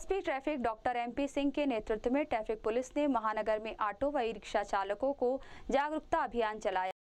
SP traffic doctor MP Singh के नेतृत्व में ट्रैफिक पुलिस ने महानगर में ऑटो व ई रिक्शा चालकों को जागरूकता अभियान चलाया